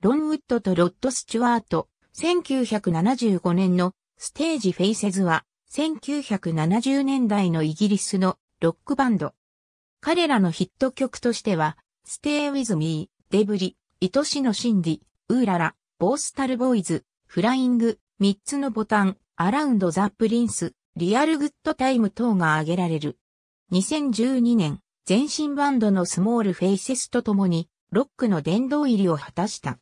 ロンウッドとロッド・スチュワート、1975年のステージ・フェイセズは、1970年代のイギリスのロックバンド。彼らのヒット曲としては、Stay With Me、デブリ、愛しのシンディ、ウーララ、ボースタルボーイズ、フライング、三つのボタン、アラウンド・ザ・プリンス、リアル・グッド・タイム等が挙げられる。2012年、全身バンドのスモール・フェイセスと共に、ロックの殿堂入りを果たした。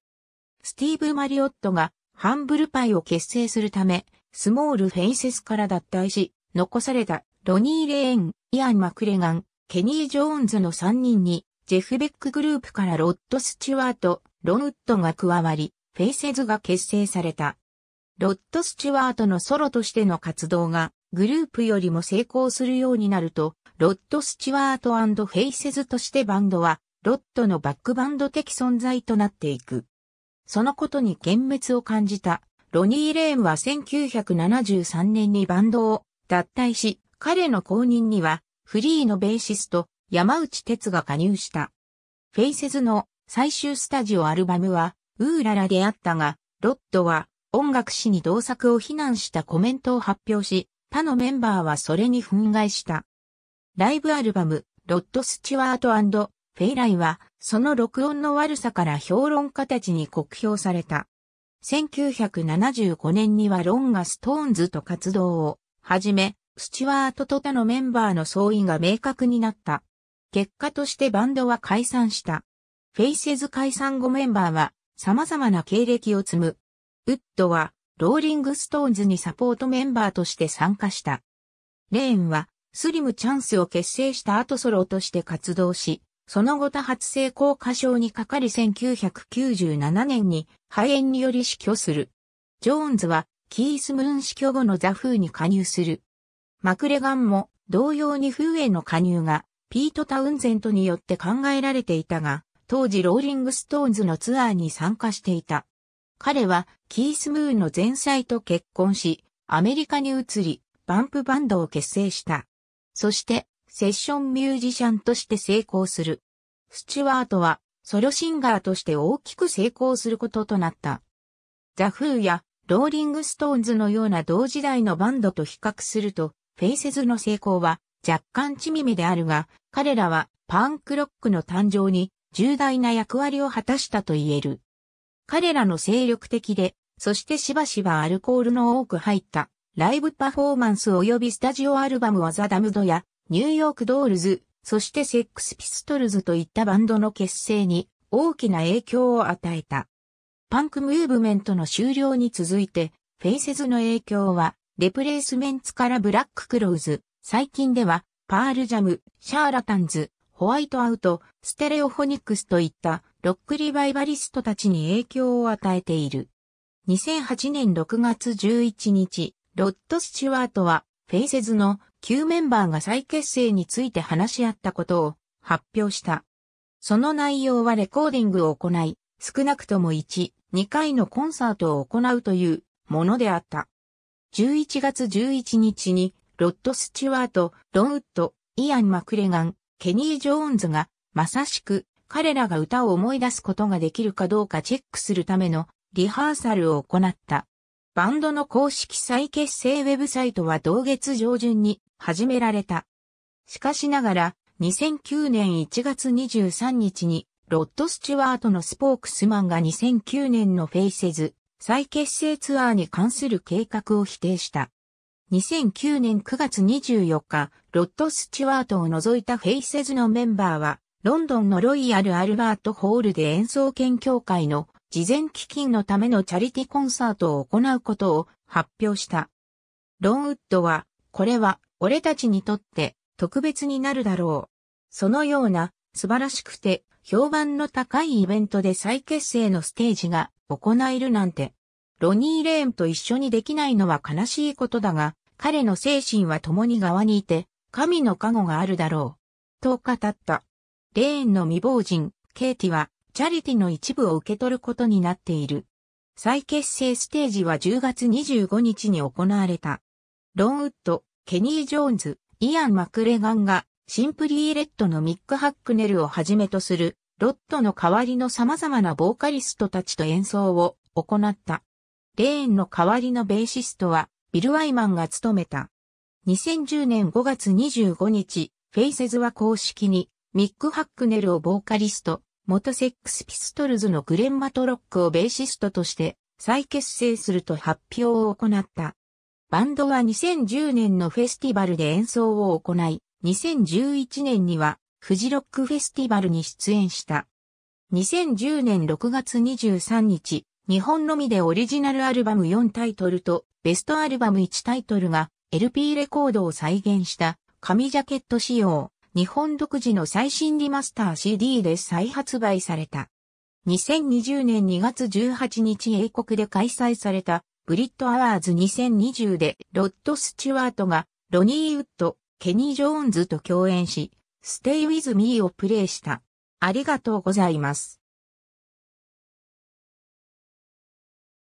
スティーブ・マリオットがハンブルパイを結成するため、スモール・フェイセスから脱退し、残されたロニー・レーン、イアン・マクレガン、ケニー・ジョーンズの3人に、ジェフ・ベックグループからロッド・スチュワート、ロン・ウッドが加わり、フェイセズが結成された。ロッド・スチュワートのソロとしての活動が、グループよりも成功するようになると、ロッド・スチュワートフェイセズとしてバンドは、ロッドのバックバンド的存在となっていく。そのことに幻滅を感じた。ロニー・レームは1973年にバンドを脱退し、彼の後任にはフリーのベーシスト山内哲が加入した。フェイセズの最終スタジオアルバムはウーララであったが、ロッドは音楽誌に同作を非難したコメントを発表し、他のメンバーはそれに憤慨した。ライブアルバム、ロッド・スチュワートフェイライは、その録音の悪さから評論家たちに酷評された。1975年にはロンがストーンズと活動を始め、スチュワートと他のメンバーの相違が明確になった。結果としてバンドは解散した。フェイセズ解散後メンバーは様々な経歴を積む。ウッドはローリングストーンズにサポートメンバーとして参加した。レーンはスリムチャンスを結成した後ソロとして活動し、その後多発性硬化症にかかり1997年に肺炎により死去する。ジョーンズはキース・ムーン死去後のザ・フーに加入する。マクレガンも同様にフーへの加入がピート・タウンゼントによって考えられていたが、当時ローリング・ストーンズのツアーに参加していた。彼はキース・ムーンの前妻と結婚し、アメリカに移り、バンプバンドを結成した。そして、セッションミュージシャンとして成功する。スチュワートはソロシンガーとして大きく成功することとなった。ザ・フーやローリング・ストーンズのような同時代のバンドと比較すると、フェイセズの成功は若干地味めであるが、彼らはパンクロックの誕生に重大な役割を果たしたと言える。彼らの精力的で、そしてしばしばアルコールの多く入った、ライブパフォーマンス及びスタジオアルバムはザ・ダムドやニューヨークドールズ、そしてセックスピストルズといったバンドの結成に大きな影響を与えた。パンクムーブメントの終了に続いて、フェイセズの影響は、レプレイスメンツからブラッククローズ、最近では、パールジャム、シャーラタンズ、ホワイトアウト、ステレオフォニックスといったロックリバイバリストたちに影響を与えている。2008年6月11日、ロッド・スチュワートはフェイセズの旧メンバーが再結成について話し合ったことを発表した。その内容はレコーディングを行い、少なくとも1、2回のコンサートを行うというものであった。11月11日に、ロッド・スチュワート、ロン・ウッド、イアン・マクレガン、ケニー・ジョーンズが、まさしく、彼らが歌を思い出すことができるかどうかチェックするためのリハーサルを行った。バンドの公式再結成ウェブサイトは同月上旬に始められた。しかしながら、2009年1月23日に、ロッド・スチュワートのスポークスマンが2009年のフェイセズ、再結成ツアーに関する計画を否定した。2009年9月24日、ロッド・スチュワートを除いたフェイセズのメンバーは、ロンドンのロイヤル・アルバート・ホールで演奏研究会の事前基金のためのチャリティコンサートを行うことを発表した。ロンウッドは、これは俺たちにとって特別になるだろう。そのような素晴らしくて評判の高いイベントで再結成のステージが行えるなんて、ロニー・レーンと一緒にできないのは悲しいことだが、彼の精神は共に側にいて、神の加護があるだろう。と語った。レーンの未亡人、ケイティは、チャリティの一部を受け取ることになっている。再結成ステージは10月25日に行われた。ロンウッド、ケニー・ジョーンズ、イアン・マクレガンが、シンプリー・レッドのミック・ハックネルをはじめとする、ロッドの代わりの様々なボーカリストたちと演奏を行った。レーンの代わりのベーシストは、ビル・ワイマンが務めた。2010年5月25日、フェイセズは公式に、ミック・ハックネルをボーカリスト、元セックスピストルズのグレン・マトロックをベーシストとして再結成すると発表を行った。バンドは2010年のフェスティバルで演奏を行い、2011年にはフジロックフェスティバルに出演した。2010年6月23日、日本のみでオリジナルアルバム4タイトルとベストアルバム1タイトルが LP レコードを再現した紙ジャケット仕様。日本独自の最新リマスター CD で再発売された。2020年2月18日英国で開催されたブリッドアワーズ2020でロッド・スチュワートがロニー・ウッド、ケニー・ジョーンズと共演し、ステイ・ウィズ・ミー Me をプレイした。ありがとうございます。